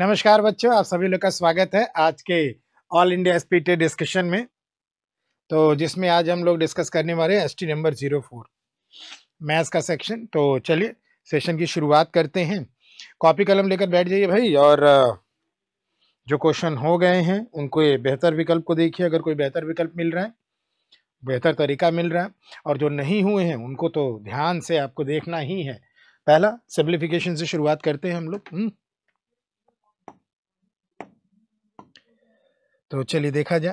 नमस्कार बच्चों आप सभी लोग का स्वागत है आज के ऑल इंडिया स्पीड डिस्कशन में तो जिसमें आज हम लोग डिस्कस करने वाले S T number zero four maths का सेक्शन तो चलिए सेशन की शुरुआत करते हैं कॉपी कलम लेकर बैठ जाइए भाई और जो क्वेश्चन हो गए हैं उनको ये बेहतर विकल्प को देखिए अगर कोई बेहतर विकल्प मिल रहा है बेहतर तरीका मिल रहा है और जो नहीं हुए हैं उनको तो ध्यान से आपको देखना ही है पहला सिम्प्लीफिकेशन से शुरुआत करते हैं हम लोग हम्म, तो चलिए देखा जाए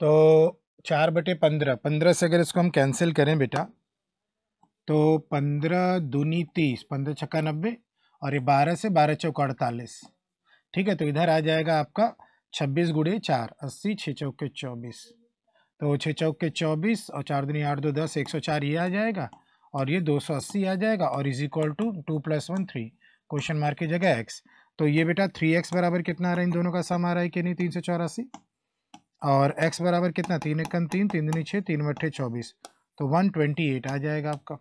तो चार बटे पंद्रह पंद्रह से अगर इसको हम कैंसिल करें बेटा तो पंद्रह दूनी तीस पंद्रह छक्का नब्बे और ये बारह से बारह चौक अड़तालीस ठीक है तो इधर आ जाएगा आपका छब्बीस गुड़े चार अस्सी छः चौक के चौबीस तो छः चौक के चौबीस और चार दूनी आठ दो दस एक सौ चार ये आ जाएगा और ये दो सौ अस्सी आ जाएगा और is equal to two plus one three question mark की जगह एक्स तो ये बेटा थ्री एक्स बराबर कितना आ रहा है इन दोनों का सम आ रहा है कि नहीं तीन सौ चौरासी और x बराबर कितना तीन एकम तीन तीन दिन छः तीन बट्ठे चौबीस तो वन ट्वेंटी एट आ जाएगा आपका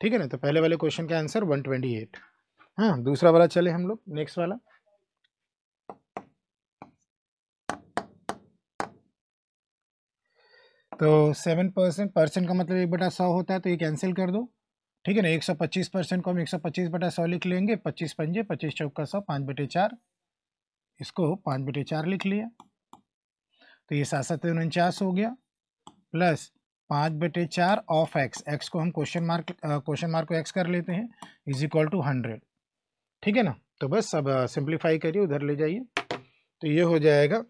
ठीक है ना तो पहले वाले क्वेश्चन का आंसर वन ट्वेंटी एट हाँ दूसरा वाला चले हम लोग नेक्स्ट वाला तो सेवन परसेंट परसेंट का मतलब एक बटा सौ होता है तो ये कैंसिल कर दो ठीक है ना एक सौ पच्चीस परसेंट को हम एक सौ पच्चीस बटा सौ लिख लेंगे पच्चीस पंजे पच्चीस चौका सौ पाँच बटे चार इसको पाँच बटे चार लिख लिया तो ये सात सात उनचास हो गया प्लस पाँच बटे चार ऑफ एक्स एक्स को हम क्वेश्चन मार्क क्वेश्चन मार्क को एक्स कर लेते हैं इज इक्वल टू हंड्रेड ठीक है ना तो बस अब सिंप्लीफाई करिए उधर ले जाइए तो ये हो जाएगा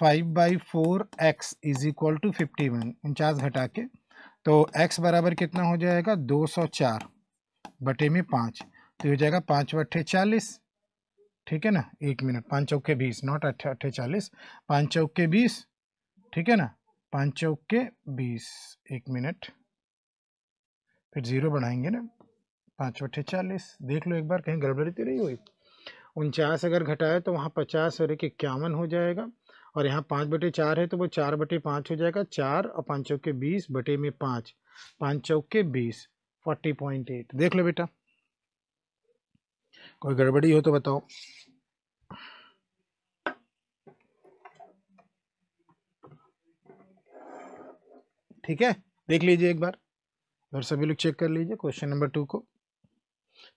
five by four X is equal to fifty one उनचास घटा के तो एक्स बराबर कितना हो जाएगा दो सौ चार बटे में पाँच तो ये हो जाएगा पाँच बटे चालीस ठीक है ना एक मिनट पाँच चौके बीस नॉट अट्ठे अट्ठे चालीस पाँच चौके बीस ठीक है ना पाँच चौके बीस एक मिनट फिर ज़ीरो बढ़ाएंगे ना पाँच अट्ठे चालीस देख लो एक बार कहीं गड़बड़ी तो नहीं हुई उनचास अगर घटाए तो वहाँ पचास और एक इक्यावन हो जाएगा और यहाँ पाँच बटे चार है तो वो चार बटे पाँच हो जाएगा चार और पाँच चौके बीस बटे में पाँच पाँच चौके बीस फोर्टी पॉइंट एट देख लो बेटा कोई गड़बड़ी हो तो बताओ ठीक है देख लीजिए एक बार और सभी लोग चेक कर लीजिए क्वेश्चन नंबर टू को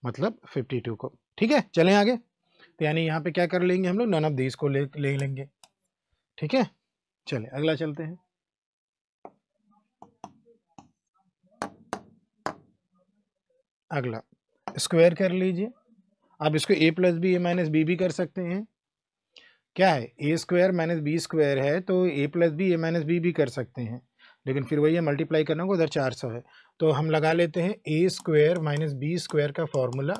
मतलब फिफ्टी टू को ठीक है चलें आगे तो यानी यहाँ पे क्या कर लेंगे हम लोग नन ऑफ दीज को ले ले लेंगे ठीक है चले अगला चलते हैं अगला स्क्वायर कर लीजिए आप इसको A plus B A minus B भी कर सकते हैं क्या है A square minus B square है तो A plus B A minus B भी कर सकते हैं लेकिन फिर वही है मल्टीप्लाई करना होगा उधर चार सौ है तो हम लगा लेते हैं A square minus B square का फॉर्मूला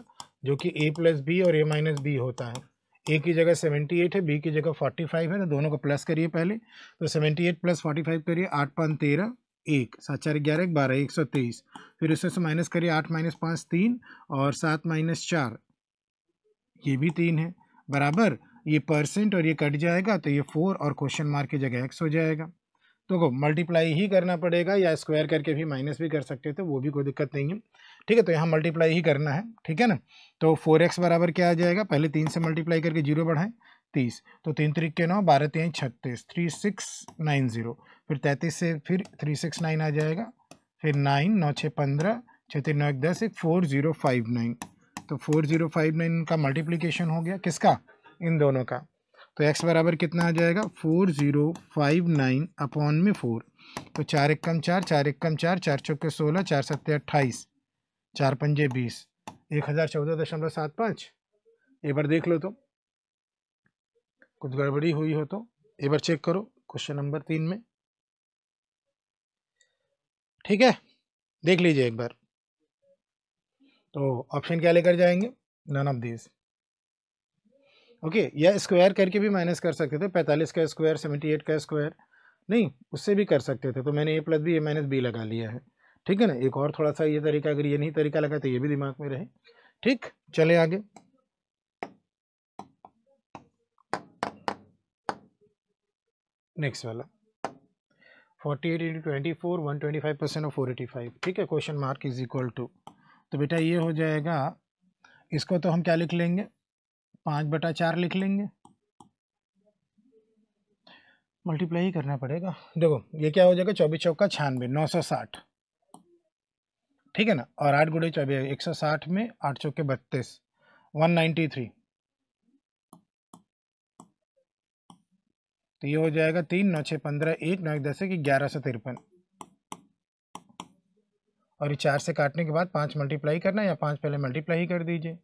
जो कि ए प्लस बी और ए माइनस बी होता है ए की जगह सेवेंटी एट है बी की जगह फोर्टी फाइव है तो दोनों को प्लस करिए पहले तो seventy eight plus forty five करिए आठ पाँच तेरह एक सात चार ग्यारह एक बारह एक सौ तेईस फिर उसमें से माइनस करिए आठ माइनस पाँच तीन और सात माइनस चार ये भी तीन है बराबर ये परसेंट और ये कट जाएगा तो ये फोर और क्वेश्चन मार्क की जगह एक्स हो जाएगा देखो तो मल्टीप्लाई ही करना पड़ेगा या स्क्वायर करके भी माइनस भी कर सकते थे तो वो भी कोई दिक्कत नहीं है ठीक है तो यहाँ मल्टीप्लाई ही करना है ठीक है ना तो फोर एक्स बराबर क्या आ जाएगा पहले तीन से मल्टीप्लाई करके जीरो बढ़ाएं तीस तो तीन तरीक के नौ बारह तीन छत्तीस थ्री सिक्स नाइन ज़ीरो फिर तैंतीस से फिर थ्री सिक्स नाइन आ जाएगा फिर नाइन नौ छः पंद्रह छः तीन नौ एक दस एक फोर ज़ीरो फाइव नाइन तो फोर ज़ीरो फाइव नाइन का मल्टीप्लीकेशन हो गया किसका इन दोनों का तो एक्स बराबर कितना आ जाएगा four zero five nine upon में फोर तो चार एक कम चार चार एक कम चार चार चौके सोलह चार सत्ते अट्ठाईस चार पंजे बीस एक हज़ार चौदह दशमलव सात पाँच एक बार देख लो तो कुछ गड़बड़ी हुई हो तो एक बार चेक करो क्वेश्चन नंबर तीन में ठीक है देख लीजिए एक बार तो ऑप्शन क्या लेकर जाएंगे नन ऑफ दीज ओके या स्क्वायर करके भी माइनस कर सकते थे पैंतालीस का स्क्वायर सेवेंटी एट का स्क्वायर नहीं उससे भी कर सकते थे तो मैंने A plus B A minus B लगा लिया है ठीक है ना एक और थोड़ा सा ये तरीका अगर ये नहीं तरीका लगा तो ये भी दिमाग में रहे ठीक चले आगे नेक्स्ट वाला forty eight into twenty four one twenty five percent of four eighty five ठीक है question mark is equal to तो बेटा ये हो जाएगा इसको तो हम क्या लिख लेंगे पाँच बटा चार लिख लेंगे मल्टीप्लाई ही करना पड़ेगा देखो ये क्या हो जाएगा चौबीस चौका छियानवे नौ सौ साठ ठीक है ना और आठ गुड़े चौबीस एक सौ साठ में आठ चौके बत्तीस वन नाइन्टी थ्री तो ये हो जाएगा तीन नौ छः पंद्रह एक नौ एक दस एक ग्यारह सौ तिरपन और ये चार से काटने के बाद पाँच मल्टीप्लाई करना या पाँच पहले मल्टीप्लाई कर दीजिए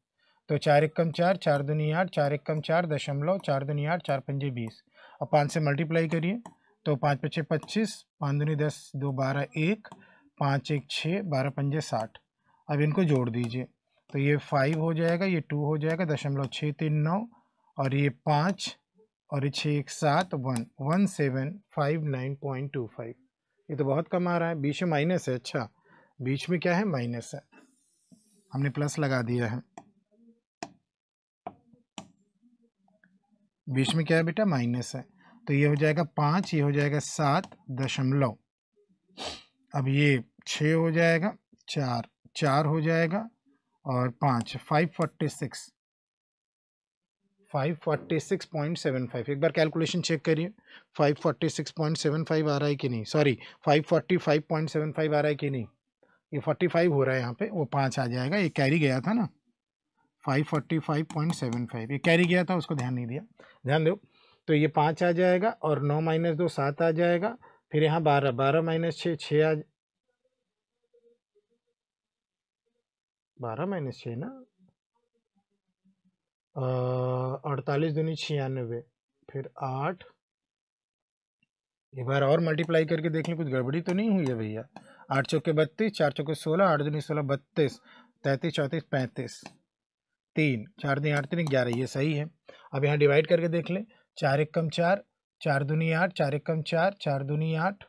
तो चार एकम चार चार दुनी आठ चार एकम चार दशमलव चार दुनी आठ चार पंजे बीस और पाँच से मल्टीप्लाई करिए तो पाँच पचे पच्चीस पाँच दुनी दस दो बारह एक पाँच एक छः बारह पंजे साठ अब इनको जोड़ दीजिए तो ये फाइव हो जाएगा ये टू हो जाएगा दशमलव छः तीन नौ और ये पाँच और ये छः एक सात one one seven five nine point two five ये तो बहुत कम आ रहा है बीच में माइनस है अच्छा बीच में क्या है माइनस है हमने प्लस लगा दिया है बीच में क्या है बेटा माइनस है तो ये हो जाएगा पाँच ये हो जाएगा सात दशमलव अब ये छः हो जाएगा चार चार हो जाएगा और पाँच five forty six five forty six point seven five एक बार कैलकुलेशन चेक करिए five forty six point seven five आ रहा है कि नहीं sorry five forty five point seven five आ रहा है कि नहीं ये फोर्टी फाइव हो रहा है यहाँ पे वो पाँच आ जाएगा ये कैरी गया था ना five forty five point seven five ये कैरी गया था उसको ध्यान नहीं दिया ध्यान दो तो ये पाँच आ जाएगा और नौ माइनस दो सात आ जाएगा फिर यहाँ बारह बारह माइनस छः छः आ बारह माइनस छः ना अड़तालीस दूनी छियानवे फिर आठ एक बार और मल्टीप्लाई करके देख लें कुछ गड़बड़ी तो नहीं हुई है भैया आठ चौके बत्तीस चार चौके सोलह आठ दूनी सोलह बत्तीस तैंतीस चौंतीस पैंतीस तीन चार दुनिया आठ तीन ग्यारह ये सही है अब यहाँ डिवाइड करके देख लें चार एक कम चार चार दूनी आठ चार एक कम चार चार दूनी आठ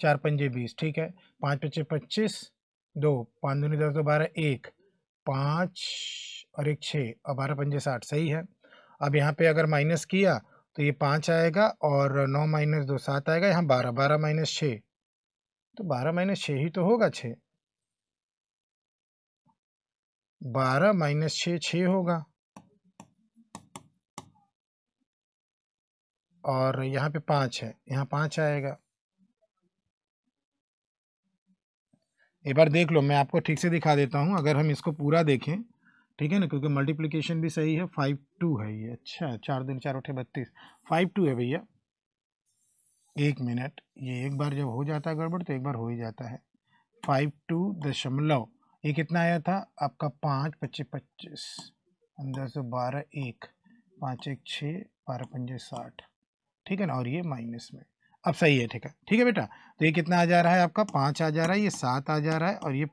चार पंजे बीस ठीक है पाँच पच्चे पच्चीस दो पाँच दूनी दस दो बारह एक पाँच और एक छः और बारह पंजे साठ सही है अब यहाँ पे अगर माइनस किया तो ये पाँच आएगा और नौ माइनस दो सात आएगा यहाँ बारह बारह माइनस छः तो बारह माइनस छः ही तो होगा छः बारह माइनस छ छ होगा और यहाँ पे पाँच है यहाँ पाँच आएगा एक बार देख लो मैं आपको ठीक से दिखा देता हूँ अगर हम इसको पूरा देखें ठीक है ना क्योंकि मल्टीप्लिकेशन भी सही है फाइव टू है ये अच्छा चार दिन चार उठे बत्तीस फाइव टू है भैया एक मिनट ये एक बार जब हो जाता है गड़बड़ तो एक बार हो ही जाता है फाइव टू दशमलव ये कितना आया था आपका पाँच पच्चीस पच्चीस अंदर से बारह एक पाँच एक छः बारह पंजे साठ ठीक है ना और ये माइनस में अब सही है ठीक है ठीक है बेटा तो ये कितना आ जा रहा है आपका पाँच आ जा रहा है ये सात आ जा रहा है और ये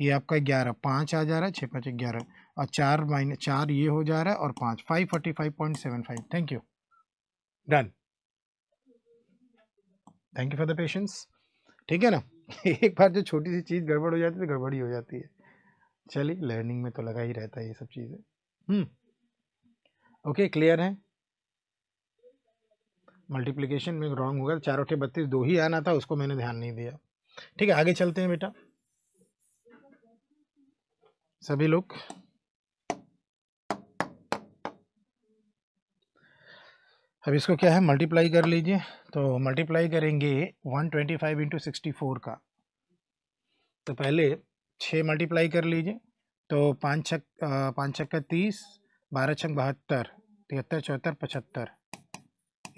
ये आपका ग्यारह पाँच आ जा रहा है छः पाँच ग्यारह और चार माइनस चार ये हो जा रहा है और पाँच five forty five point seven five thank you done thank you for the patience ठीक है ना एक बार जो छोटी सी चीज़ गड़बड़ हो जाती है तो गड़बड़ी हो जाती है चलिए लर्निंग में तो लगा ही रहता है ये सब चीज़ें ओके हम्म। क्लियर है मल्टीप्लिकेशन में रॉन्ग होगा तो चार अठे बत्तीस दो ही आना था उसको मैंने ध्यान नहीं दिया ठीक है आगे चलते हैं बेटा सभी लोग अब इसको क्या है मल्टीप्लाई कर लीजिए तो मल्टीप्लाई करेंगे one twenty five into sixty four का तो पहले छः मल्टीप्लाई कर लीजिए तो पाँच छक पाँच छक्का तीस बारह छक बहत्तर तिहत्तर चौहत्तर पचहत्तर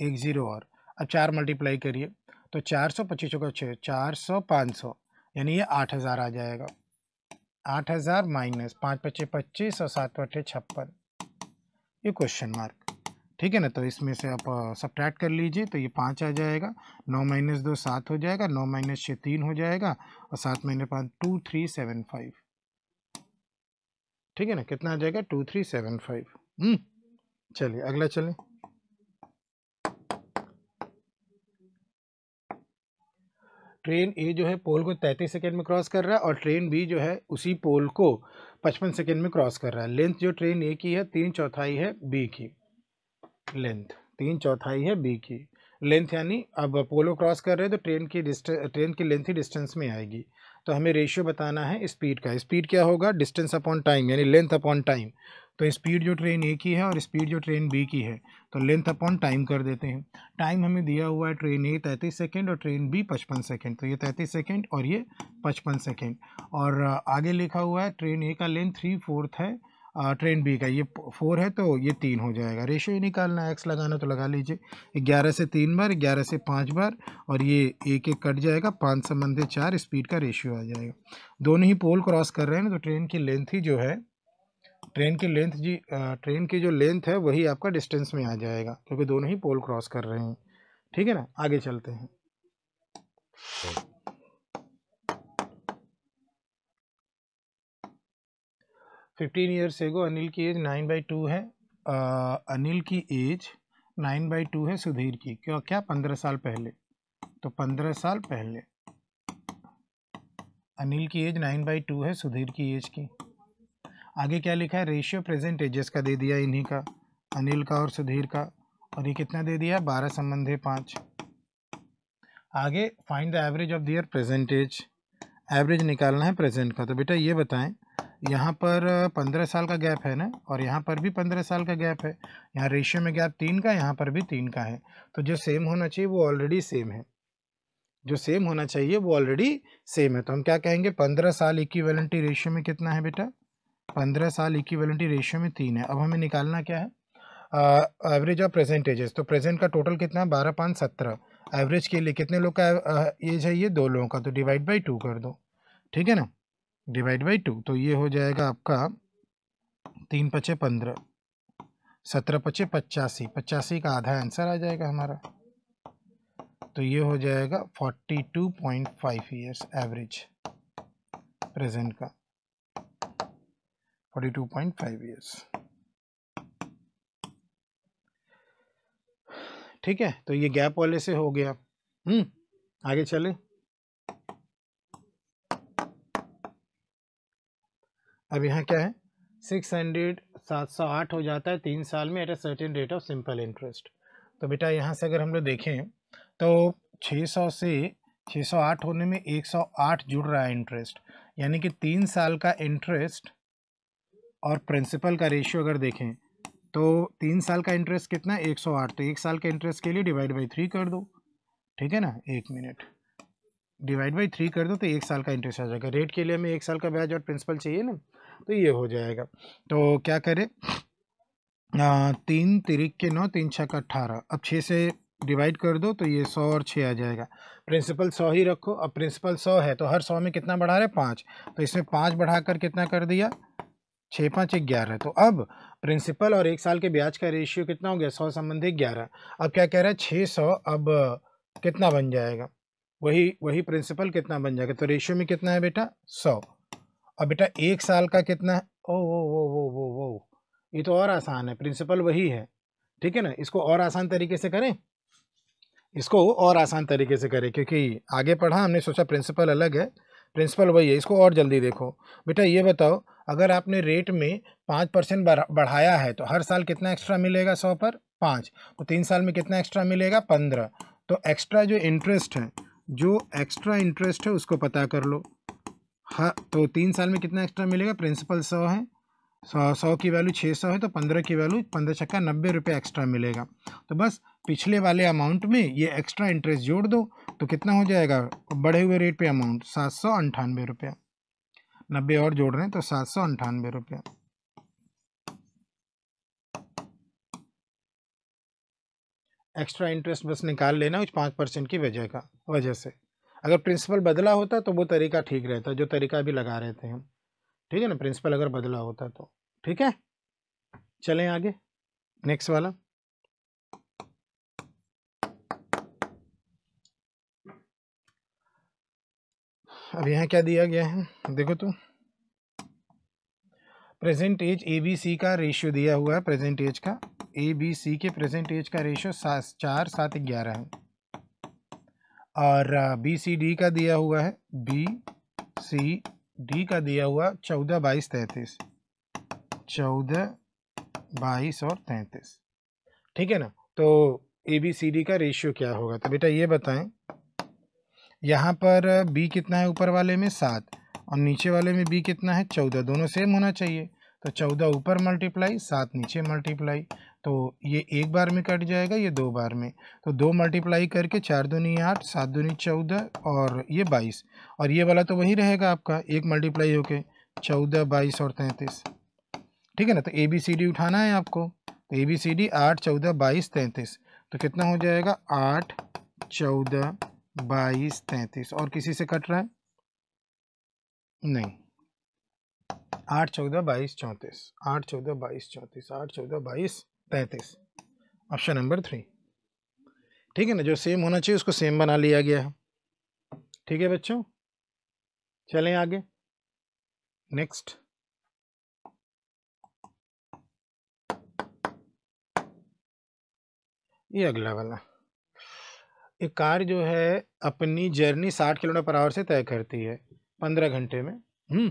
एक ज़ीरो और अब चार मल्टीप्लाई करिए तो चार सौ पच्चीस चौका छः चार सौ पाँच सौ यानी ये आठ हज़ार आ जाएगा आठ हज़ार माइनस पाँच पच्चीस पच्चीस और सात अट्ठे छप्पन ये क्वेश्चन मार्क ठीक है ना तो इसमें से आप सब्ट्रैक्ट कर लीजिए तो ये पाँच आ जाएगा नौ माइनस दो सात हो जाएगा नौ माइनस छः तीन हो जाएगा और सात माइनस पाँच टू थ्री सेवन फाइव ठीक है ना कितना आ जाएगा टू थ्री सेवन फाइव चलिए अगला चलें ट्रेन ए जो है पोल को तैंतीस सेकंड में क्रॉस कर रहा है और ट्रेन बी जो है उसी पोल को पचपन सेकंड में क्रॉस कर रहा है लेंथ जो ट्रेन ए की है तीन चौथाई है बी की लेंथ तीन चौथाई है बी की लेंथ यानी अब पोलो क्रॉस कर रहे हैं तो ट्रेन की डिस्टेंस ट्रेन की लेंथ ही डिस्टेंस में आएगी तो हमें रेशियो बताना है स्पीड का स्पीड क्या होगा डिस्टेंस अपॉन टाइम यानी लेंथ अपॉन टाइम तो स्पीड जो ट्रेन ए की है और स्पीड जो ट्रेन बी की है तो लेंथ अपॉन टाइम कर देते हैं टाइम हमें दिया हुआ है ट्रेन ए तैंतीस सेकेंड और ट्रेन बी पचपन सेकेंड तो ये तैंतीस सेकेंड और ये पचपन सेकेंड और आगे लिखा हुआ है ट्रेन ए का लेंथ थ्री फोर्थ है ट्रेन बी का ये फोर है तो ये तीन हो जाएगा रेशियो ही निकालना एक्स लगाना तो लगा लीजिए ग्यारह से तीन बार ग्यारह से पाँच बार और ये एक एक कट जाएगा पाँच संबंधित चार स्पीड का रेशियो आ जाएगा दोनों ही पोल क्रॉस कर रहे हैं तो ट्रेन की लेंथ ही जो है ट्रेन की लेंथ जी ट्रेन की जो लेंथ है वही आपका डिस्टेंस में आ जाएगा क्योंकि दोनों ही पोल क्रॉस कर रहे हैं ठीक है ना आगे चलते हैं फिफ्टीन ईयर्स एगो अनिल की एज नाइन बाई टू है आ, अनिल की एज नाइन बाई टू है सुधीर की क्यों क्या पंद्रह साल पहले तो पंद्रह साल पहले अनिल की एज नाइन बाई टू है सुधीर की एज की आगे क्या लिखा है रेशियो प्रेजेंट एजेस का दे दिया इन्हीं का अनिल का और सुधीर का और ये कितना दे दिया बारह संबंध है पाँच आगे find the average of their present age average निकालना है प्रेजेंट का तो बेटा ये बताएं यहाँ पर पंद्रह साल का गैप है ना और यहाँ पर भी पंद्रह साल का गैप है यहाँ रेशियो में गैप तीन का यहाँ पर भी तीन का है तो जो सेम होना चाहिए वो ऑलरेडी सेम है जो सेम होना चाहिए वो ऑलरेडी सेम है तो हम क्या कहेंगे पंद्रह साल इक्विवेलेंटी रेशियो में कितना है बेटा पंद्रह साल इक्विवेलेंटी रेशियो में तीन है अब हमें निकालना क्या है एवरेज ऑफ परसेंटेजेस तो प्रेजेंट का टोटल कितना है बारह पाँच सत्रह एवरेज के लिए कितने लोग का एज है ये दो लोगों का तो डिवाइड बाई टू कर दो ठीक है ना डिवाइड बाई टू तो ये हो जाएगा आपका तीन पचे पंद्रह सत्रह पचे पचासी पचासी का आधा आंसर आ जाएगा हमारा तो ये हो जाएगा forty two point five years average present का forty two point five years ठीक है तो ये गैप वाले से हो गया हम्म आगे चले अब यहाँ क्या है सिक्स हंड्रेड सात सौ आठ हो जाता है तीन साल में at a certain rate of simple interest तो बेटा यहाँ से अगर हम लोग देखें तो छः सौ से छः सौ आठ होने में एक सौ आठ जुड़ रहा है इंटरेस्ट यानी कि तीन साल का इंटरेस्ट और प्रिंसिपल का रेशियो अगर देखें तो तीन साल का इंटरेस्ट कितना एक सौ आठ तो एक साल के इंटरेस्ट के लिए डिवाइड बाई थ्री कर दो ठीक है ना एक मिनट डिवाइड बाई थ्री कर दो तो एक साल का इंटरेस्ट आ जाएगा रेट के लिए हमें एक साल का ब्याज और प्रिंसिपल चाहिए ना तो ये हो जाएगा तो क्या करें आ, तीन तिरिक के नौ तीन छः का अट्ठारह अब छः से डिवाइड कर दो तो ये सौ और छः आ जाएगा प्रिंसिपल सौ ही रखो अब प्रिंसिपल सौ है तो हर सौ में कितना बढ़ा रहे पाँच तो इसमें पाँच बढ़ाकर कितना कर दिया छः पाँच ग्यारह तो अब प्रिंसिपल और एक साल के ब्याज का रेशियो कितना हो गया सौ संबंधी ग्यारह अब क्या कह रहा है छः सौ अब कितना बन जाएगा वही वही प्रिंसिपल कितना बन जाएगा तो रेशियो में कितना है बेटा सौ और बेटा एक साल का कितना है ओ वो वो वो वो वो ये तो और आसान है प्रिंसिपल वही है ठीक है ना इसको और आसान तरीके से करें इसको और आसान तरीके से करें क्योंकि आगे पढ़ा हमने सोचा प्रिंसिपल अलग है प्रिंसिपल वही है इसको और जल्दी देखो बेटा ये बताओ अगर आपने रेट में पाँच परसेंट बढ़ाया है तो हर साल कितना एक्स्ट्रा मिलेगा सौ पर पाँच तो तीन साल में कितना एक्स्ट्रा मिलेगा पंद्रह तो एक्स्ट्रा जो इंटरेस्ट है जो एक्स्ट्रा इंटरेस्ट है उसको पता कर लो हाँ तो तीन साल में कितना एक्स्ट्रा मिलेगा प्रिंसिपल सौ है सौ सौ की वैल्यू छः सौ है तो पंद्रह की वैल्यू पंद्रह छक्का नब्बे रुपये एक्स्ट्रा मिलेगा तो बस पिछले वाले अमाउंट में ये एक्स्ट्रा इंटरेस्ट जोड़ दो तो कितना हो जाएगा बढ़े हुए रेट पे अमाउंट सात सौ अंठानवे रुपया नब्बे और जोड़ रहे हैं तो सात सौ अंठानवे रुपया एक्स्ट्रा इंटरेस्ट बस निकाल लेना उस पाँच परसेंट की वजह का वजह से अगर प्रिंसिपल बदला होता तो वो तरीका ठीक रहता जो तरीका भी लगा रहे थे हम ठीक है ना प्रिंसिपल अगर बदला होता तो ठीक है चलें आगे नेक्स्ट वाला अब यहाँ क्या दिया गया है देखो तो present age A B C का रेशियो दिया हुआ है प्रेजेंट एज का ए बी सी के प्रेजेंट एज का रेशियो सा, चार सात ग्यारह है और बी सी डी का दिया हुआ है बी सी डी का दिया हुआ चौदह बाईस तैंतीस चौदह बाईस और तैंतीस ठीक है ना तो ए बी सी डी का रेशियो क्या होगा तो बेटा ये बताएं यहाँ पर बी कितना है ऊपर वाले में सात और नीचे वाले में बी कितना है चौदह दोनों सेम होना चाहिए तो चौदह ऊपर मल्टीप्लाई सात नीचे मल्टीप्लाई तो ये एक बार में कट जाएगा ये दो बार में तो दो मल्टीप्लाई करके चार दूनी आठ सात दूनी चौदह और ये बाईस और ये वाला तो वही रहेगा आपका एक मल्टीप्लाई होके चौदह बाईस और तैंतीस ठीक है ना तो ए बी सी डी उठाना है आपको तो ए बी सी डी आठ चौदह बाईस तैंतीस तो कितना हो जाएगा आठ चौदह बाईस तैंतीस और किसी से कट रहा है नहीं आठ चौदह बाईस चौंतीस आठ चौदह बाईस चौंतीस आठ चौदह बाईस तैंतीस ऑप्शन नंबर थ्री ठीक है ना जो सेम होना चाहिए उसको सेम बना लिया गया है ठीक है बच्चों चलें आगे नेक्स्ट ये अगला वाला एक कार जो है अपनी जर्नी साठ किलोमीटर पर आवर से तय करती है पंद्रह घंटे में हम्म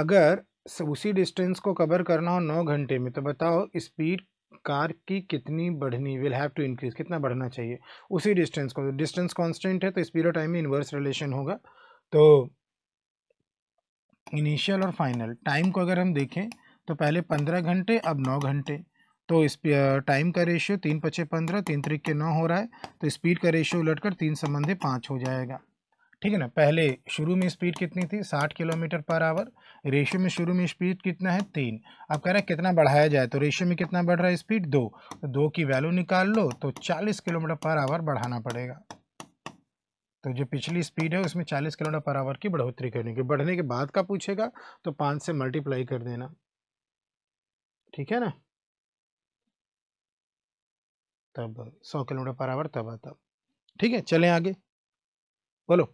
अगर उसी डिस्टेंस को कवर करना हो नौ घंटे में तो बताओ स्पीड कार की कितनी बढ़नी विल हैव टू इंक्रीज कितना बढ़ना चाहिए उसी डिस्टेंस को डिस्टेंस कांस्टेंट है तो स्पीड और टाइम में इन्वर्स रिलेशन होगा तो इनिशियल और फाइनल टाइम को अगर हम देखें तो पहले पंद्रह घंटे अब नौ घंटे तो इस टाइम का रेशियो तीन पचे पंद्रह तीन तरीके नौ हो रहा है तो स्पीड का रेशियो उलट कर तीन संबंधे पाँच हो जाएगा ठीक है ना पहले शुरू में स्पीड कितनी थी साठ किलोमीटर पर आवर रेशियो में शुरू में स्पीड कितना है तीन अब कह रहे हैं कितना बढ़ाया जाए तो रेशियो में कितना बढ़ रहा है स्पीड दो तो दो की वैल्यू निकाल लो तो चालीस किलोमीटर पर आवर बढ़ाना पड़ेगा तो जो पिछली स्पीड है उसमें चालीस किलोमीटर पर आवर की बढ़ोतरी करनी की बढ़ने के बाद का पूछेगा तो पाँच से मल्टीप्लाई कर देना ठीक है ना तब सौ किलोमीटर पर आवर तब आता ठीक है चलें आगे बोलो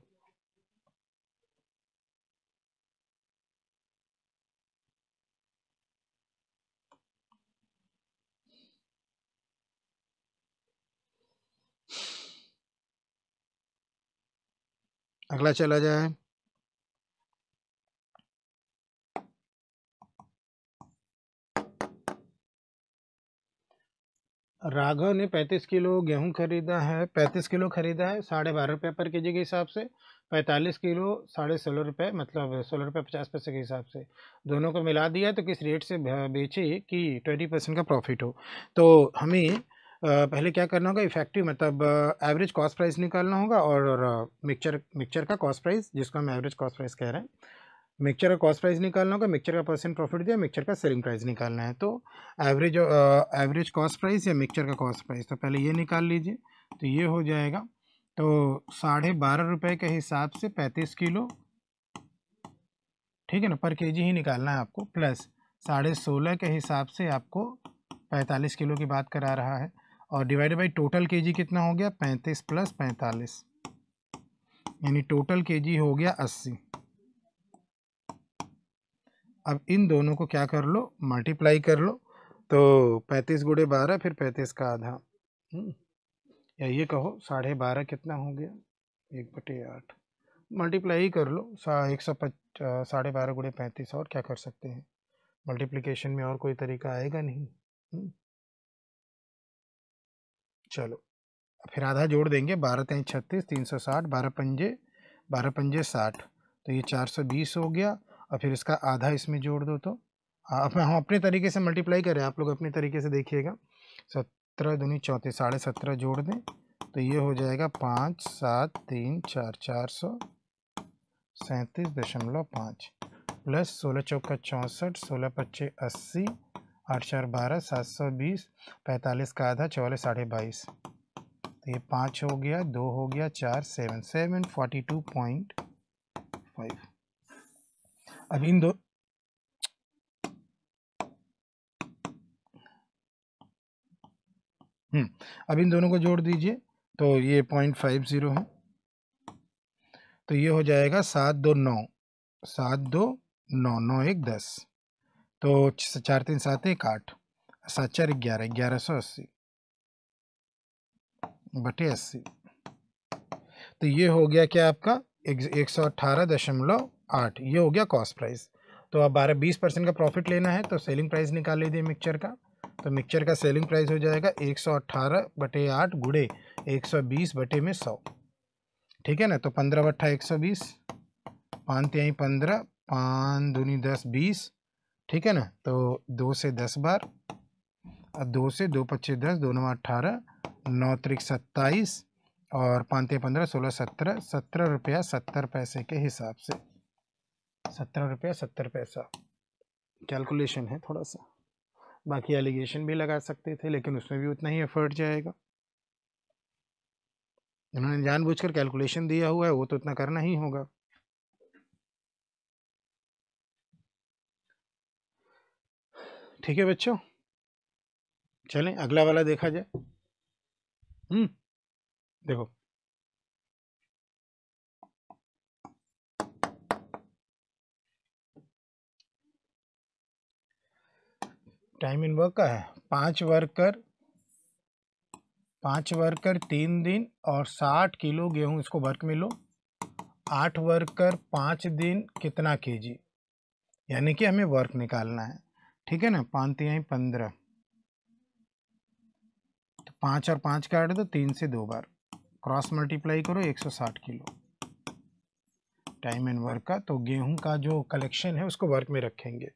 अगला चला जाए राघव ने पैंतीस किलो गेहूं खरीदा है पैंतीस किलो खरीदा है साढ़े बारह रुपये पर के जी के हिसाब से पैंतालीस किलो साढ़े सोलह रुपये मतलब सोलह रुपये पचास पैसे के हिसाब से दोनों को मिला दिया तो किस रेट से बेचे कि ट्वेंटी परसेंट का प्रॉफिट हो तो हमें पहले क्या करना होगा इफेक्टिव मतलब एवरेज कॉस्ट प्राइस निकालना होगा और मिक्सचर मिक्सचर का कॉस्ट प्राइस जिसको हम एवरेज कॉस्ट प्राइस कह रहे हैं मिक्सचर का कॉस्ट प्राइस निकालना होगा मिक्सचर का परसेंट प्रॉफिट दिया मिक्सचर का सेलिंग प्राइस निकालना है तो एवरेज एवरेज कॉस्ट प्राइस या मिक्सचर का कॉस्ट प्राइस तो पहले ये निकाल लीजिए तो ये हो जाएगा तो साढ़े बारह रुपये के हिसाब से पैंतीस किलो ठीक है ना पर केजी ही निकालना है आपको प्लस साढ़े सोलह के हिसाब से आपको पैंतालीस किलो की बात करा रहा है और डिवाइडेड बाई टोटल के जी कितना हो गया पैंतीस प्लस पैंतालीस यानी टोटल के जी हो गया अस्सी अब इन दोनों को क्या कर लो मल्टीप्लाई कर लो तो पैंतीस गुड़े बारह फिर पैंतीस का आधा हम्म। या ये कहो साढ़े बारह कितना हो गया एक बटे आठ मल्टीप्लाई कर लो सा एक सौ पच साढ़े बारह गुड़े पैंतीस और क्या कर सकते हैं मल्टीप्लिकेशन में और कोई तरीका आएगा नहीं हम्म। चलो फिर आधा जोड़ देंगे बारह तेईस छत्तीस तीन सौ साठ बारह पंजे बारह पंजे साठ तो ये चार सौ बीस हो गया और फिर इसका आधा इसमें जोड़ दो तो आप हम अपने तरीके से मल्टीप्लाई करें आप लोग अपने तरीके से देखिएगा सत्रह दूनी चौंतीस साढ़े सत्रह जोड़ दें तो ये हो जाएगा पाँच सात तीन चार चार सौ सैंतीस दशमलव पाँच प्लस सोलह चौका चौंसठ सोलह पच्चे अस्सी आठ चार बारह सात सौ बीस पैंतालीस का आधा चौवालीस साढ़े बाईस तो ये पाँच हो गया दो हो गया चार seven seven forty two point five अब इन दो हम्म, अब इन दोनों को जोड़ दीजिए तो ये पॉइंट फाइव ज़ीरो है तो ये हो जाएगा सात दो नौ सात दो नौ नौ एक दस तो चार तीन सात एक आठ सात चार ग्यारह ग्यारह सौ अस्सी बटे अस्सी तो ये हो गया क्या आपका एक सौ अट्ठारह दशमलव आठ ये हो गया कॉस्ट प्राइस तो अब बारह बीस परसेंट का प्रॉफिट लेना है तो सेलिंग प्राइस निकाल लीजिए मिक्सचर का तो मिक्सचर का सेलिंग प्राइस हो जाएगा एक सौ अट्ठारह बटे आठ गुड़े एक सौ बीस बटे में सौ ठीक है ना तो पंद्रह बट्ठा एक सौ बीस पाँच त्याई पंद्रह पाँच दूनी दस बीस ठीक है ना तो दो से दस बार और दो से दो पच्चीस दस दो नौ अट्ठारह नौ त्रिक सत्ताईस और पाँच पंद्रह सोलह सत्रह सत्रह रुपया सत्तर पैसे के हिसाब से सत्रह रुपया सत्तर पैसा कैलकुलेशन है थोड़ा सा बाकी एलिगेशन भी लगा सकते थे लेकिन उसमें भी उतना ही एफर्ट जाएगा उन्होंने जानबूझकर कैलकुलेशन दिया हुआ है वो तो उतना करना ही होगा ठीक है बच्चों चलें अगला वाला देखा जाए हम्म देखो टाइम इन वर्क का है पांच वर्कर पांच वर्कर तीन दिन और साठ किलो गेहूं इसको वर्क में लो आठ वर्कर पाँच दिन कितना केजी यानी कि हमें वर्क निकालना है ठीक है ना पाँच तिहाई पंद्रह तो पाँच और पाँच का आठ दो तीन से दो बार क्रॉस मल्टीप्लाई करो एक सौ साठ किलो टाइम एंड वर्क का तो गेहूं का जो कलेक्शन है उसको वर्क में रखेंगे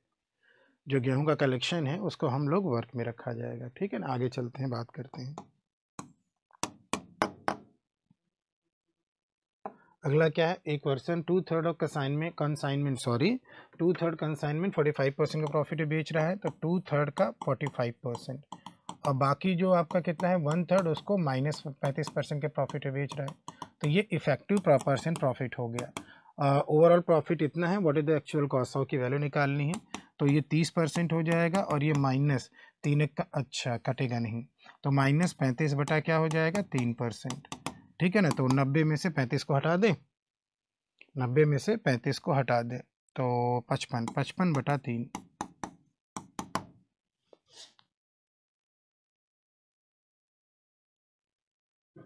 जो गेहूं का कलेक्शन है उसको हम लोग वर्क में रखा जाएगा ठीक है ना आगे चलते हैं बात करते हैं अगला क्या है एक person two third of consignment consignment sorry two third consignment forty five percent का प्रॉफिट बेच रहा है तो टू थर्ड का फोर्टी फाइव परसेंट और बाकी जो आपका कितना है वन थर्ड उसको माइनस पैंतीस परसेंट के प्रॉफिट बेच रहा है तो ये इफेक्टिव परसेंट प्रॉफिट हो गया ओवरऑल uh, प्रॉफिट इतना है what is the actual cost of की वैल्यू निकालनी है तो ये तीस परसेंट हो जाएगा और ये माइनस तीन का अच्छा कटेगा नहीं तो माइनस पैंतीस बटा क्या हो जाएगा तीन परसेंट ठीक है ना तो नब्बे में से पैंतीस को हटा दें नब्बे में से पैंतीस को हटा दें तो पचपन पचपन बटा तीन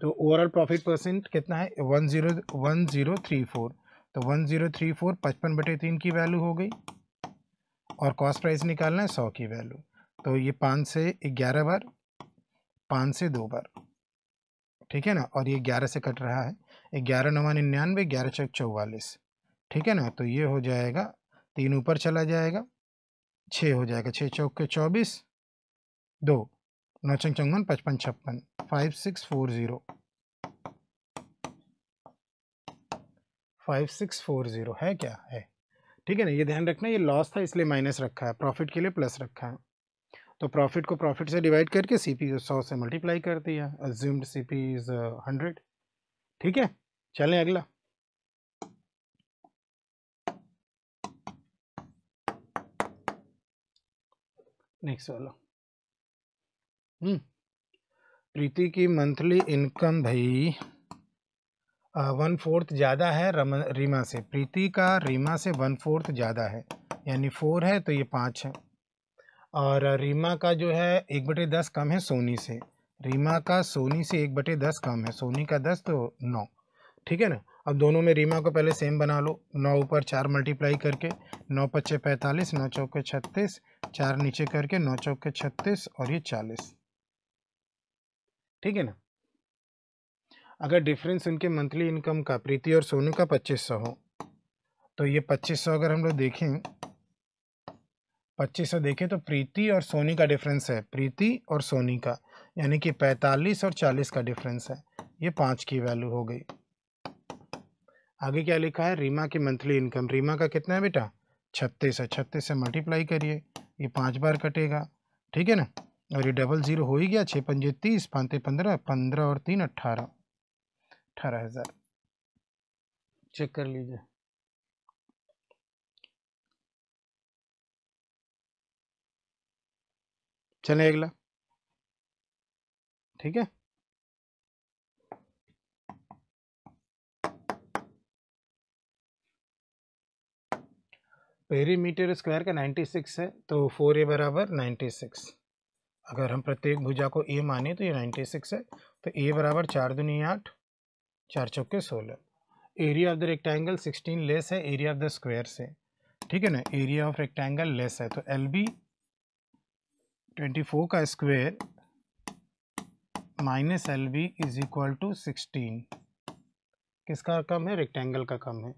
तो ओवरऑल प्रॉफिट परसेंट कितना है one zero one zero three four तो वन ज़ीरो थ्री फोर पचपन बटे तीन की वैल्यू हो गई और कॉस्ट प्राइस निकालना है सौ की वैल्यू तो ये पाँच से ग्यारह बार पाँच से दो बार ठीक है ना और ये ग्यारह से कट रहा है ग्यारह नवा निन्यानवे ग्यारह छः चौवालीस ठीक है ना तो ये हो जाएगा तीन ऊपर चला जाएगा छः हो जाएगा छः चौक के चौबीस दो नौ चंग चौवन पचपन छप्पन five six four zero five six four zero है क्या है ठीक है ना ये ध्यान रखना ये लॉस था इसलिए माइनस रखा है प्रॉफिट के लिए प्लस रखा है तो प्रॉफिट को प्रॉफिट से डिवाइड करके सी पी सौ से मल्टीप्लाई कर दिया assumed C P is hundred ठीक है चलें अगला नेक्स्ट वाला हम्म प्रीति की मंथली इनकम भाई वन फोर्थ ज़्यादा है रीमा से प्रीति का रीमा से वन फोर्थ ज़्यादा है यानी फोर है तो ये पाँच है और रीमा का जो है एक बटे दस कम है सोनी से रीमा का सोनी से एक बटे दस कम है सोनी का दस तो नौ ठीक है ना अब दोनों में रीमा को पहले सेम बना लो नौ ऊपर चार मल्टीप्लाई करके नौ पच्चे पैंतालीस नौ चौके छत्तीस चार नीचे करके नौ चौके छत्तीस और ये चालीस ठीक है ना अगर डिफरेंस उनके मंथली इनकम का प्रीति और सोनू का पच्चीस सौ हो तो ये पच्चीस सौ अगर हम लोग देखें पच्चीस से देखें तो प्रीति और सोनी का डिफरेंस है प्रीति और सोनी का यानी कि पैंतालीस और चालीस का डिफरेंस है ये पाँच की वैल्यू हो गई आगे क्या लिखा है रीमा की मंथली इनकम रीमा का कितना है बेटा छत्तीस है छत्तीस से मल्टीप्लाई करिए ये पाँच बार कटेगा ठीक है ना और ये डबल ज़ीरो हो ही गया छः पंजे तीस पाँच पंद्रह पंद्रह और तीन अट्ठारह अट्ठारह हज़ार चेक कर लीजिए चले अगला ठीक है पेरीमीटर स्क्वायर का 96 है तो फोर ए बराबर 96 अगर हम प्रत्येक भुजा को ए माने तो ये 96 है तो ए बराबर चार दुनिया आठ चार चौके सोलह area of the rectangle 16 less है एरिया ऑफ द स्क्वायर से ठीक है ना एरिया ऑफ रेक्टेंगल लेस है तो एल बी ट्वेंटी फोर का square minus L B is equal to sixteen किसका कम है रेक्टेंगल का कम है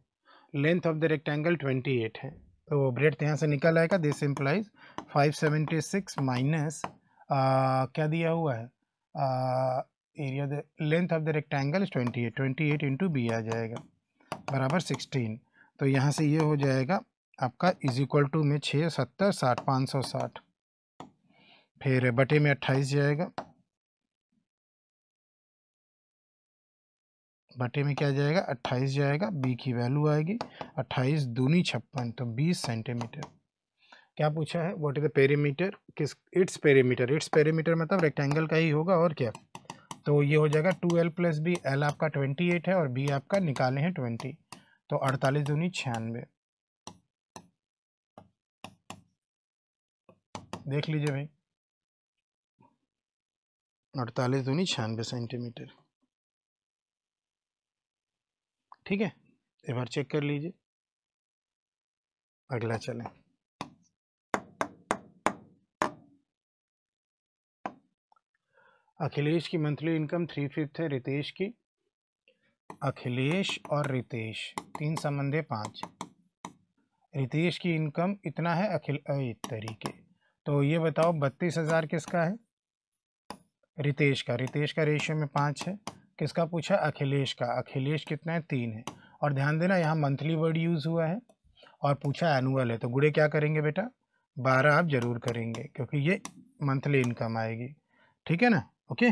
length of the rectangle twenty eight है तो ब्रेड यहाँ से निकल आएगा this implies five seventy six minus क्या दिया हुआ है area the length of the rectangle is twenty eight twenty eight into B आ जाएगा बराबर सिक्सटीन तो यहाँ से ये यह हो जाएगा आपका इज इक्वल टू में छः सत्तर साठ पाँच सौ साठ फिर बटे में अट्ठाईस जाएगा बटे में क्या जाएगा अट्ठाईस जाएगा बी की वैल्यू आएगी अट्ठाईस दूनी छप्पन तो बीस सेंटीमीटर क्या पूछा है व्हाट इज द पेरीमीटर किस इट्स पेरीमीटर इट्स पेरीमीटर मतलब रेक्टेंगल का ही होगा और क्या तो ये हो जाएगा two L plus B L आपका ट्वेंटी एट है और बी आपका निकाले हैं ट्वेंटी तो अड़तालीस दूनी छियानवे देख लीजिए भाई अड़तालीस दूनी छियानवे सेंटीमीटर ठीक है एक बार चेक कर लीजिए अगला चलें अखिलेश की मंथली इनकम थ्री फिफ्थ है रितेश की अखिलेश और रितेश तीन संबंधे पाँच रितेश की इनकम इतना है अखिल तरीके तो ये बताओ बत्तीस हज़ार किसका है रितेश का रितेश का रेशियो में पाँच है किसका पूछा अखिलेश का अखिलेश कितना है तीन है और ध्यान देना यहाँ मंथली वर्ड यूज़ हुआ है और पूछा एनुअल है तो गुड़े क्या करेंगे बेटा बारह आप ज़रूर करेंगे क्योंकि ये मंथली इनकम आएगी ठीक है ना ओके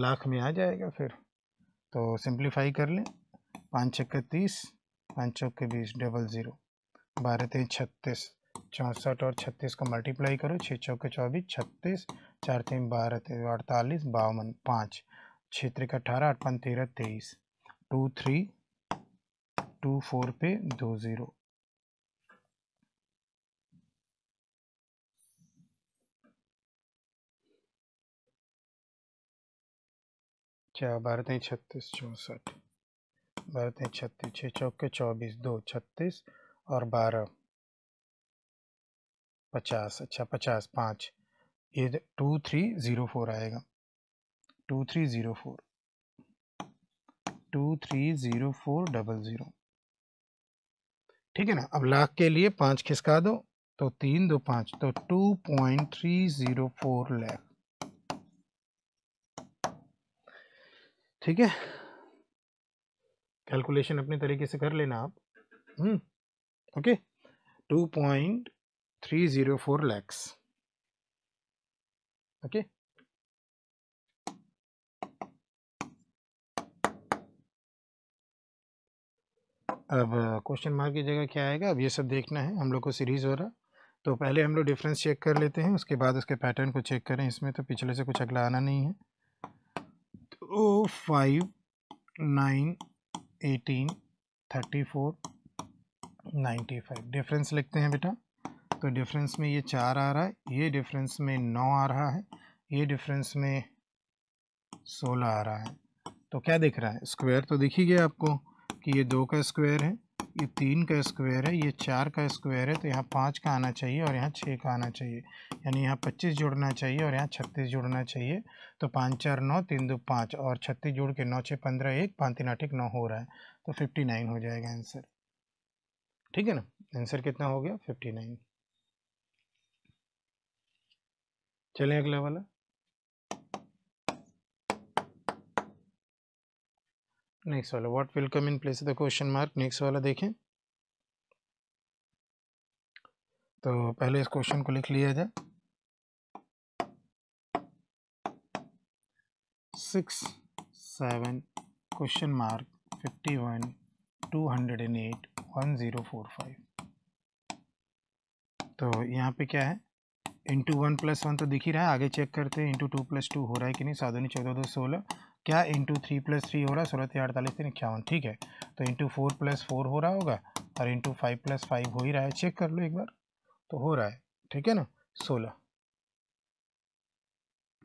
लाख में आ जाएगा फिर तो सिंप्लीफाई कर लें पाँच छक्के तीस पाँच के बीस डबल ज़ीरो बारह तीन छत्तीस चौंसठ और छत्तीस को मल्टीप्लाई करो छः चौके चौबीस छत्तीस चार तीन बारह अड़तालीस बावन पाँच छः त्रिक अठारह अठपन तेरह तेईस टू थ्री टू फोर पे दो ज़ीरो क्या बारह तेईस छत्तीस चौंसठ बारह तेईस छत्तीस छः चौके चौबीस दो छत्तीस और बारह पचास अच्छा पचास पाँच ये टू थ्री ज़ीरो फोर आएगा two three zero four two three zero four double zero ठीक है ना अब लाख के लिए पाँच खिसका दो तो तीन दो पाँच तो two point three zero four lakh ठीक है कैलकुलेशन अपने तरीके से कर लेना आप hmm okay two point three zero four lakhs okay अब क्वेश्चन मार्क की जगह क्या आएगा अब ये सब देखना है हम लोग को सीरीज़ हो रहा तो पहले हम लोग डिफरेंस चेक कर लेते हैं उसके बाद उसके पैटर्न को चेक करें इसमें तो पिछले से कुछ अगला आना नहीं है तो five nine eighteen thirty four ninety five difference लिखते हैं बेटा तो डिफरेंस में ये चार आ रहा है ये डिफरेंस में नौ आ रहा है ये डिफरेंस में सोलह आ रहा है तो क्या दिख रहा है स्क्वायर तो दिख ही गया आपको कि ये दो का स्क्वायर है ये तीन का स्क्वायर है ये चार का स्क्वायर है तो यहाँ पाँच का आना चाहिए और यहाँ छः का आना चाहिए यानी यहाँ पच्चीस जुड़ना चाहिए और यहाँ छत्तीस जुड़ना चाहिए तो पाँच चार नौ तीन दो पाँच और छत्तीस जुड़ के नौ छः पंद्रह एक पाँच तीन आठ एक नौ हो रहा है तो फिफ्टी नाइन हो जाएगा आंसर ठीक है ना आंसर कितना हो गया फिफ्टी नाइन चलें अगला वाला नेक्स्ट वाला what will come in place the question mark next वाला देखें तो पहले इस क्वेश्चन को लिख लिया जाए six seven question mark fifty one two hundred and eight one zero four five तो यहाँ पे क्या है इंटू वन प्लस वन तो दिख ही रहा है आगे चेक करते हैं इंटू टू प्लस टू हो रहा है कि नहीं सात दूनी चौदह दो सोलह क्या इंटू थ्री प्लस थ्री हो रहा है सोलह तीन अड़तालीस तीन इक्यावन ठीक है तो इंटू फोर प्लस फोर हो रहा होगा और इंटू फाइव प्लस फाइव हो ही रहा है चेक कर लो एक बार तो हो रहा है ठीक है ना सोलह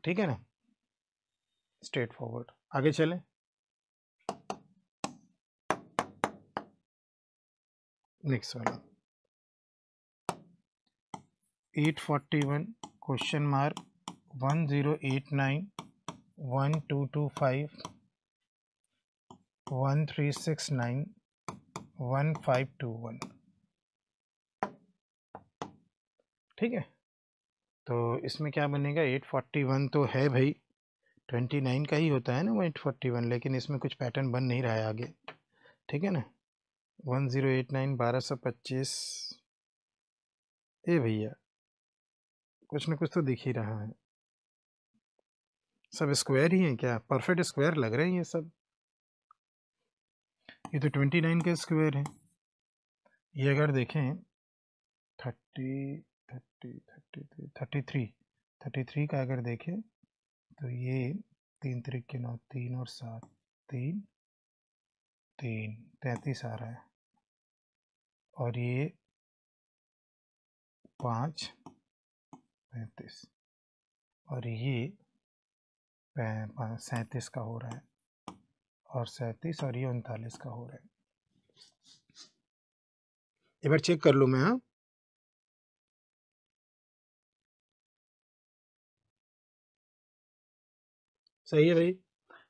ठीक है ना स्ट्रेट फॉरवर्ड आगे चलें नेक्स्ट वाला eight forty one question mark one zero eight nine one two two five one three six nine one five two one ठीक है तो इसमें क्या बनेगा एट फोर्टी वन तो है भाई ट्वेंटी नाइन का ही होता है ना वो एट फोर्टी वन लेकिन इसमें कुछ पैटर्न बन नहीं रहा है आगे ठीक है ना वन ज़ीरो एट नाइन बारह सौ पच्चीस ए भैया कुछ ना कुछ तो दिख ही रहा है सब स्क्वायर ही हैं क्या परफेक्ट स्क्वायर लग रहे हैं ये सब ये तो ट्वेंटी नाइन के स्क्वायर हैं ये अगर देखें thirty thirty thirty three thirty three thirty three का अगर देखें तो ये तीन तरीक के नौ तीन और सात तीन तीन तैंतीस आ रहा है और ये पाँच पैंतीस और ये सैंतीस का हो रहा है और सैंतीस और ये उनतालीस का हो रहा है एक बार चेक कर लूँ मैं हाँ सही है भाई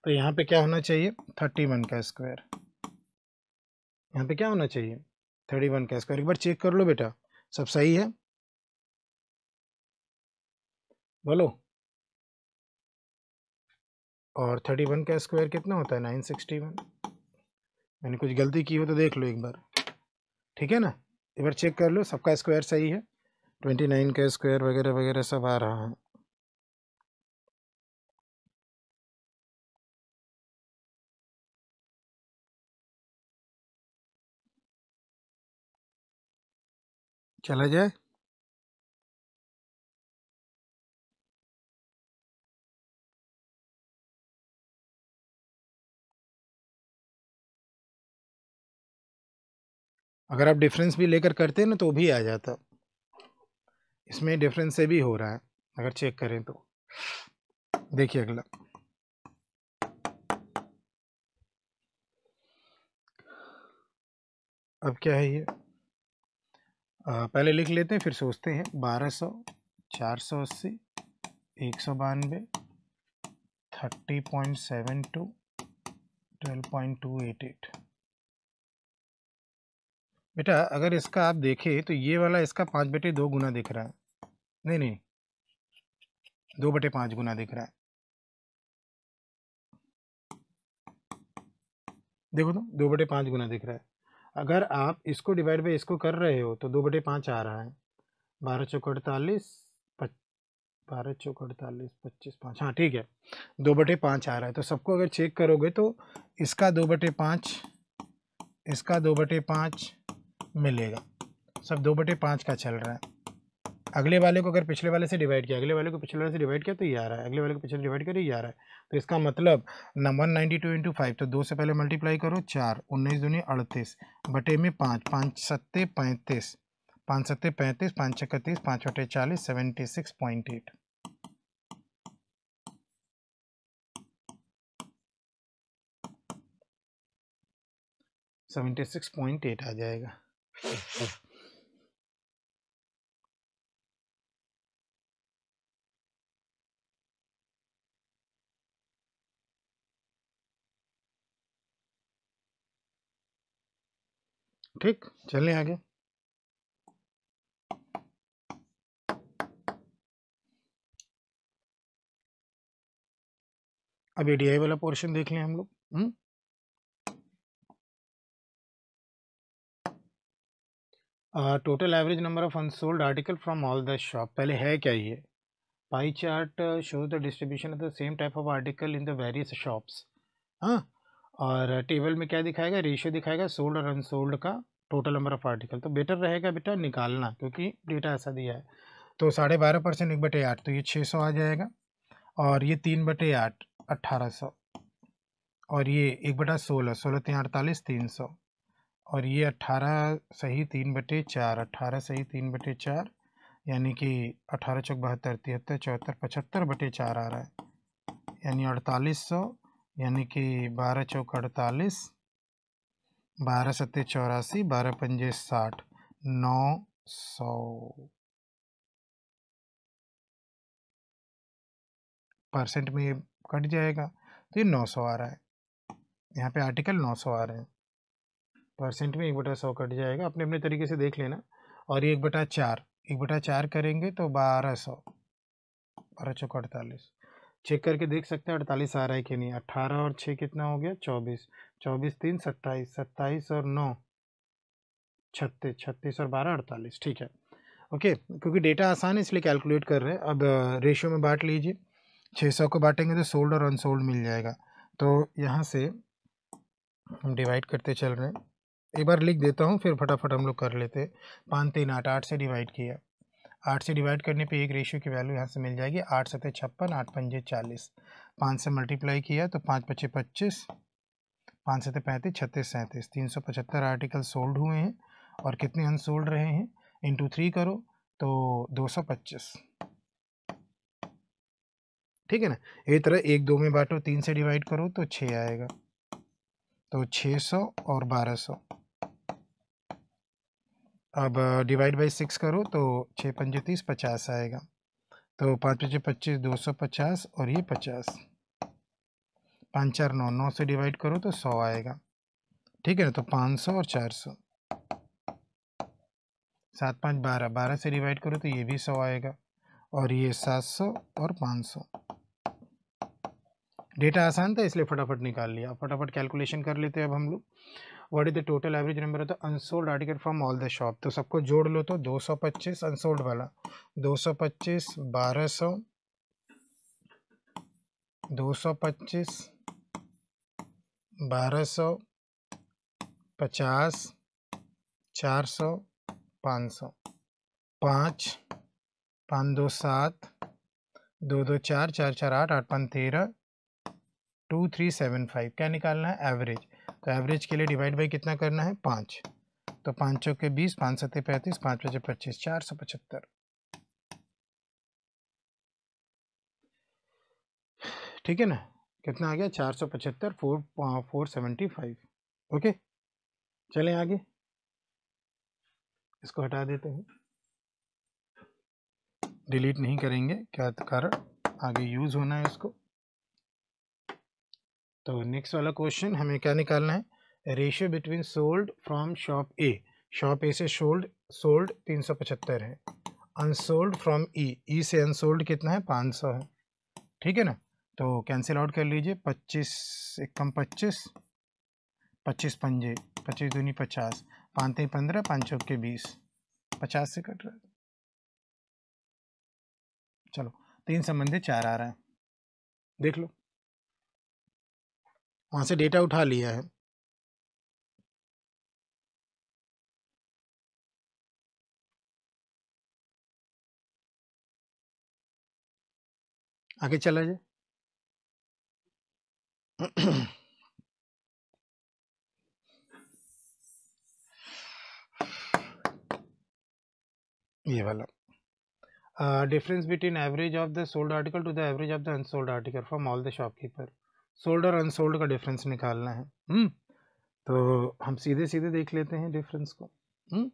तो यहाँ पे क्या होना चाहिए थर्टी वन का स्क्वायर यहाँ पे क्या होना चाहिए थर्टी वन का स्क्वायर एक बार चेक कर लो बेटा सब सही है बोलो और थर्टी वन का स्क्वायर कितना होता है नाइन सिक्सटी वन मैंने कुछ गलती की हो तो देख लो एक बार ठीक है ना एक बार चेक कर लो सबका स्क्वायर सही है ट्वेंटी नाइन का स्क्वायर वगैरह वगैरह सब आ रहा है चला जाए अगर आप डिफरेंस भी लेकर करते हैं ना तो भी आ जाता इसमें डिफरेंस से भी हो रहा है अगर चेक करें तो देखिए अगला अब क्या है ये आ, पहले लिख लेते हैं फिर सोचते हैं बारह सौ चार सौ अस्सी एक सौ बानवे thirty point seven two twelve point two eight eight बेटा अगर इसका आप देखें तो ये वाला इसका पाँच बटे दो गुना दिख रहा है नहीं नहीं दो बटे पाँच गुना दिख रहा है देखो तो दो बटे पाँच गुना दिख रहा है अगर आप इसको डिवाइड बाई इसको कर रहे हो तो दो बटे पाँच आ रहा है बारह चौक अड़तालीस बारह चौक अड़तालीस पच्चीस पाँच हाँ ठीक है दो बटे पाँच आ रहा है तो सबको अगर चेक करोगे तो इसका दो बटे पाँच इसका दो बटे पाँच मिलेगा सब दो बटे पाँच का चल रहा है अगले वाले को अगर पिछले वाले से डिवाइड किया अगले वाले को पिछले वाले से डिवाइड किया तो ये आ रहा है अगले वाले को पिछले डिवाइड करिए तो ये आ रहा है तो इसका मतलब number one ninety two into five तो दो से पहले मल्टीप्लाई करो चार उन्नीस दूनी अड़तीस बटे में पाँच पाँच सत्ते पैंतीस पाँच सत्ते पैंतीस पाँच इकतीस पाँच बटे चालीस seventy six point eight seventy six point eight आ जाएगा ठीक चले आगे अब ये डी वाला पोर्शन देख लें हम लोग hmm total average number of unsold article from all the shop पहले है क्या ये pie chart show the distribution of the same type of article in the various shops हाँ और टेबल में क्या दिखाएगा रेशियो दिखाएगा सोल्ड और अनसोल्ड का टोटल नंबर ऑफ आर्टिकल तो बेटर रहेगा बेटा निकालना क्योंकि डेटा ऐसा दिया है तो साढ़े बारह परसेंट एक बटे आठ तो ये छः सौ आ जाएगा और ये तीन बटे आठ अट्ठारह सौ और ये एक बटा सोलह सोलह तीन अड़तालीस तीन सौ और ये अट्ठारह सही तीन बटे चार अट्ठारह सही तीन बटे चार यानी कि अठारह चौक बहत्तर तिहत्तर चौहत्तर पचहत्तर बटे चार आ रहा है यानी अड़तालीस सौ यानी कि बारह चौक अड़तालीस बारह सत्ते चौरासी बारह पंजे साठ नौ सौ परसेंट में ये कट जाएगा तो ये नौ सौ आ रहा है यहाँ पे आर्टिकल नौ सौ आ रहे हैं परसेंट में एक बटा सौ कट जाएगा अपने अपने तरीके से देख लेना और एक बटा चार एक बटा चार करेंगे तो बारह सौ बारह चौक अड़तालीस चेक करके देख सकते हैं अड़तालीस आ रहा है कि नहीं अट्ठारह और छः कितना हो गया चौबीस चौबीस तीन सत्ताईस सत्ताईस और नौ छत्तीस छत्तीस और बारह अड़तालीस ठीक है ओके क्योंकि डेटा आसान है इसलिए कैलकुलेट कर रहे हैं अब रेशियो में बांट लीजिए छः सौ को बांटेंगे तो सोल्ड और अनसोल्ड मिल जाएगा तो यहाँ से हम डिवाइड करते चल रहे हैं एक बार लिख देता हूँ फिर फटाफट हम लोग कर लेते हैं पाँच तीन आठ आठ से डिवाइड किया आठ से डिवाइड करने पे एक रेशियो की वैल्यू यहाँ से मिल जाएगी आठ सतह छप्पन आठ पंजे चालीस पाँच से मल्टीप्लाई किया तो पाँच पच्चीस पच्चीस पाँच सतह पैंतीस छत्तीस सैंतीस तीन सौ पचहत्तर आर्टिकल सोल्ड हुए हैं और कितने अनसोल्ड रहे हैं इंटू थ्री करो तो दो सौ पच्चीस ठीक है ना इसी तरह एक दो में बांटो तीन से डिवाइड करो तो छः आएगा तो छः सौ और बारह सौ अब डिवाइड बाई सिक्स करो तो छः पंजे तीस पचास आएगा तो पाँच पचे पच्चीस दो सौ पचास और ये पचास पाँच चार नौ नौ से डिवाइड करो तो सौ आएगा ठीक है ना तो पाँच सौ और चार सौ सात पाँच बारह बारह से डिवाइड करो तो ये भी सौ आएगा और ये सात सौ और पाँच सौ डेटा आसान था इसलिए फटाफट निकाल लिया फटाफट कैलकुलेशन कर लेते हैं अब हम लोग what is the total average number of the unsold article from all the shop तो सबको जोड़ लो तो 225 अनसोल्ड वाला 225 1200 225 1200 50 400 500 पाँच पाँच दो सात दो दो चार चार चार आठ आठ पाँच तेरह टू थ्री सेवन फाइव क्या निकालना है एवरेज तो एवरेज के लिए डिवाइड बाई कितना करना है पाँच तो पाँच के बीस पाँच सत्ते पैंतीस पाँच पचे पच्चीस चार सौ पचहत्तर ठीक है ना कितना आ गया चार सौ पचहत्तर four four seventy five okay चलें आगे इसको हटा देते हैं डिलीट नहीं करेंगे क्या कारण आगे यूज़ होना है इसको तो नेक्स्ट वाला क्वेश्चन हमें क्या निकालना है ratio between sold from shop A shop A से शोल्ड सोल्ड तीन सौ पचहत्तर है अनसोल्ड फ्रॉम ई ई से अनसोल्ड कितना है पाँच सौ है ठीक है ना तो कैंसिल आउट कर लीजिए पच्चीस एक कम पच्चीस पच्चीस पंजे पच्चीस दूनी पचास पाँच तीन पंद्रह पाँच चौके बीस पचास से कट रहा है चलो तीन संबंधी चार आ रहा है देख लो वहाँ से डेटा उठा लिया है आगे चला जाए ये वाला difference between average of the sold article to the average of the unsold article from all the shopkeeper sold और अनसोल्ड का डिफरेंस निकालना है हुँ? हम्म, तो हम सीधे सीधे देख लेते हैं डिफरेंस को हुँ? हम्म,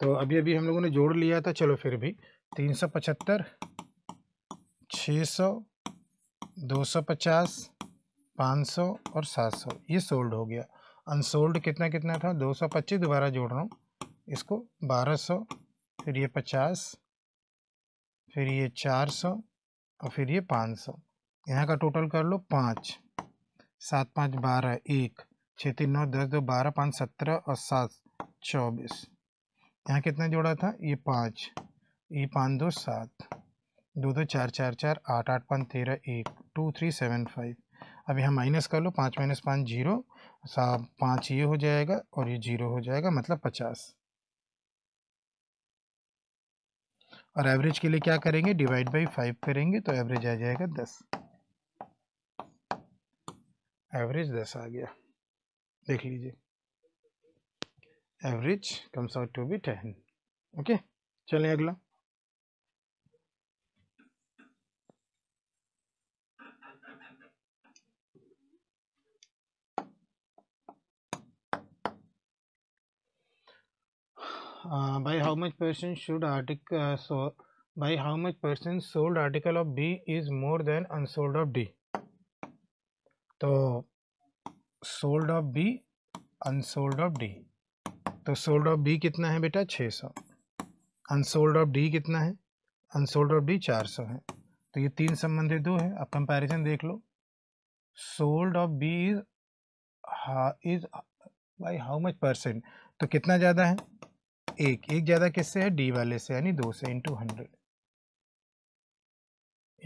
तो अभी अभी हम लोगों ने जोड़ लिया था चलो फिर भी तीन सौ पचहत्तर छः सौ दो सौ पचास पाँच सौ और सात सौ ये सोल्ड हो गया अनसोल्ड कितना कितना था दो सौ पच्चीस दोबारा जोड़ रहा हूँ इसको बारह सौ फिर ये पचास फिर ये चार सौ और फिर ये पाँच सौ यहाँ का टोटल कर लो पाँच सात पाँच बारह एक छः तीन नौ दस दो बारह पाँच सत्रह और सात चौबीस यहाँ कितना जोड़ा था ये पाँच ये पाँच दो सात दो दो चार चार चार आठ आठ पाँच तेरह एक टू थ्री सेवन फाइव अब यहाँ माइनस कर लो पाँच माइनस पाँच जीरो सात पाँच ये हो जाएगा और ये जीरो हो जाएगा मतलब पचास और एवरेज के लिए क्या करेंगे डिवाइड बाई फाइव करेंगे तो एवरेज आ जाएगा दस एवरेज दस आ गया देख लीजिए average comes out to be ten okay चलें अगला by how much percent should article by how much percent sold article of B is more than unsold of D तो sold of B unsold of D तो sold of B कितना है बेटा 600 unsold of D कितना है unsold of D 400 है तो ये तीन संबंधित दो है अब कंपैरिजन देख लो sold of B is is by how much percent तो कितना ज़्यादा है एक एक ज़्यादा किससे है डी वाले से यानी दो से इंटू हंड्रेड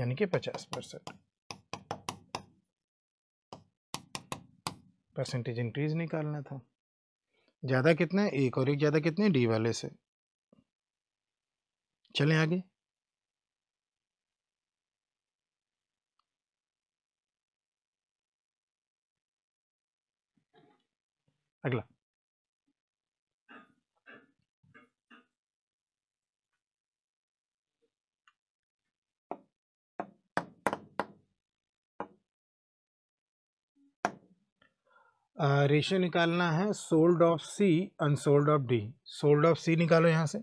यानी कि पचास परसेंट परसेंटेज इंक्रीज निकालना था ज़्यादा कितना है एक और एक ज़्यादा कितने डी वाले से चलें आगे अगला रेशो निकालना है sold of C unsold of D sold of C निकालो यहाँ से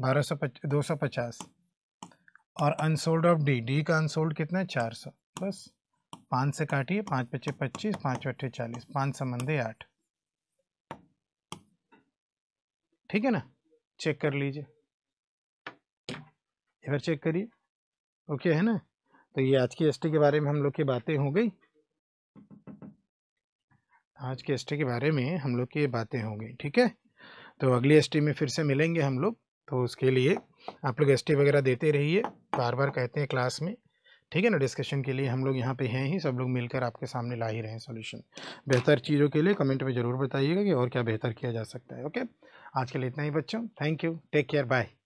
बारह सौ पच दो सौ पचास और अनसोल्ड ऑफ डी डी का अनसोल्ड कितना है चार सौ बस पाँच से काटिए पाँच पच्चे पच्चीस पाँच अट्ठे चालीस पाँच संबंधे आठ ठीक है ना चेक कर लीजिए इधर बार चेक करिए ओके है ना तो ये आज की एसटी के बारे में हम लोग की बातें हो गई आज के एसटी के बारे में हम लोग की बातें होंगी ठीक है तो अगली एस में फिर से मिलेंगे हम लोग तो उसके लिए आप लोग एस वगैरह देते रहिए बार बार कहते हैं क्लास में ठीक है ना डिस्कशन के लिए हम लोग यहाँ पे हैं ही सब लोग मिलकर आपके सामने ला ही रहे हैं सोल्यूशन बेहतर चीज़ों के लिए कमेंट में ज़रूर बताइएगा कि और क्या बेहतर किया जा सकता है ओके आज के लिए इतना ही बच्चों thank you take care bye